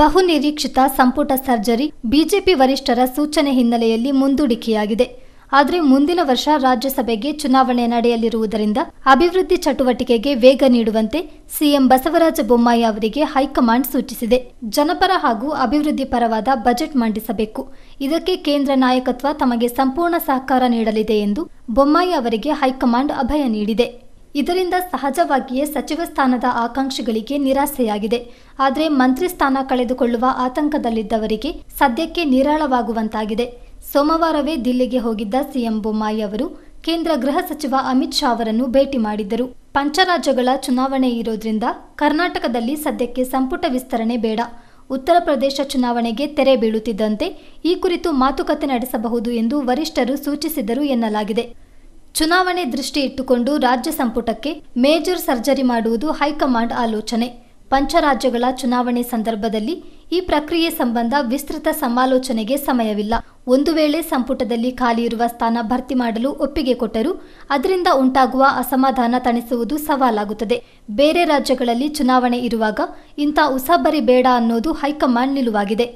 ಬಹು ನಿರೀಕ್ಷಿತ ಸಂಪುಟ ಸರ್ಜರಿ ಬಿಜೆಪಿ ವರಿಷ್ಠರ ಸೂಚನೆ ಹಿನ್ನೆಲೆಯಲ್ಲಿ ಮುಂದೂಡಿಕೆಯಾಗಿದೆ ಆದರೆ ಮುಂದಿನ ವರ್ಷ ರಾಜ್ಯಸಭೆಗೆ ಚುನಾವಣೆ ನಡೆಯಲಿರುವುದರಿಂದ ಅಭಿವೃದ್ಧಿ ಚಟುವಟಿಕೆಗೆ ವೇಗ ನೀಡುವಂತೆ ಸಿಎಂ ಬಸವರಾಜ ಬೊಮ್ಮಾಯಿ ಅವರಿಗೆ ಹೈಕಮಾಂಡ್ ಸೂಚಿಸಿದೆ ಜನಪರ ಹಾಗೂ ಅಭಿವೃದ್ಧಿ ಪರವಾದ ಬಜೆಟ್ ಮಂಡಿಸಬೇಕು ಇದಕ್ಕೆ ಕೇಂದ್ರ ನಾಯಕತ್ವ ತಮಗೆ ಸಂಪೂರ್ಣ ಸಹಕಾರ ನೀಡಲಿದೆ ಎಂದು ಬೊಮ್ಮಾಯಿ ಅವರಿಗೆ ಹೈಕಮಾಂಡ್ ಅಭಯ ನೀಡಿದೆ ಇದರಿಂದ ಸಹಜವಾಗಿಯೇ ಸಚಿವ ಸ್ಥಾನದ ಆಕಾಂಕ್ಷಿಗಳಿಗೆ ನಿರಾಸೆಯಾಗಿದೆ ಆದರೆ ಮಂತ್ರಿ ಸ್ಥಾನ ಕಳೆದುಕೊಳ್ಳುವ ಆತಂಕದಲ್ಲಿದ್ದವರಿಗೆ ಸದ್ಯಕ್ಕೆ ನಿರಾಳವಾಗುವಂತಾಗಿದೆ ಸೋಮವಾರವೇ ದಿಲ್ಲಿಗೆ ಹೋಗಿದ್ದ ಸಿಎಂ ಬೊಮ್ಮಾಯಿ ಅವರು ಕೇಂದ್ರ ಗೃಹ ಸಚಿವ ಅಮಿತ್ ಶಾ ಅವರನ್ನು ಭೇಟಿ ಮಾಡಿದ್ದರು ಪಂಚರಾಜ್ಯಗಳ ಚುನಾವಣೆ ಇರೋದ್ರಿಂದ ಕರ್ನಾಟಕದಲ್ಲಿ ಸದ್ಯಕ್ಕೆ ಸಂಪುಟ ವಿಸ್ತರಣೆ ಬೇಡ ಉತ್ತರ ಪ್ರದೇಶ ಚುನಾವಣೆಗೆ ತೆರೆ ಬೀಳುತ್ತಿದ್ದಂತೆ ಈ ಕುರಿತು ಮಾತುಕತೆ ನಡೆಸಬಹುದು ಎಂದು ವರಿಷ್ಠರು ಸೂಚಿಸಿದರು ಎನ್ನಲಾಗಿದೆ ಚುನಾವಣೆ ದೃಷ್ಟಿ ಇಟ್ಟುಕೊಂಡು ರಾಜ್ಯ ಸಂಪುಟಕ್ಕೆ ಮೇಜರ್ ಸರ್ಜರಿ ಮಾಡುವುದು ಹೈಕಮಾಂಡ್ ಆಲೋಚನೆ ಪಂಚರಾಜ್ಯಗಳ ಚುನಾವಣೆ ಸಂದರ್ಭದಲ್ಲಿ ಈ ಪ್ರಕ್ರಿಯೆ ಸಂಬಂಧ ವಿಸ್ತೃತ ಸಮಾಲೋಚನೆಗೆ ಸಮಯವಿಲ್ಲ ಒಂದು ವೇಳೆ ಸಂಪುಟದಲ್ಲಿ ಖಾಲಿ ಇರುವ ಸ್ಥಾನ ಭರ್ತಿ ಮಾಡಲು ಒಪ್ಪಿಗೆ ಕೊಟ್ಟರೂ ಅದರಿಂದ ಉಂಟಾಗುವ ಅಸಮಾಧಾನ ತಣಿಸುವುದು ಸವಾಲಾಗುತ್ತದೆ ಬೇರೆ ರಾಜ್ಯಗಳಲ್ಲಿ ಚುನಾವಣೆ ಇರುವಾಗ ಇಂಥ ಉಸಾಬರಿ ಬೇಡ ಅನ್ನೋದು ಹೈಕಮಾಂಡ್ ನಿಲುವಾಗಿದೆ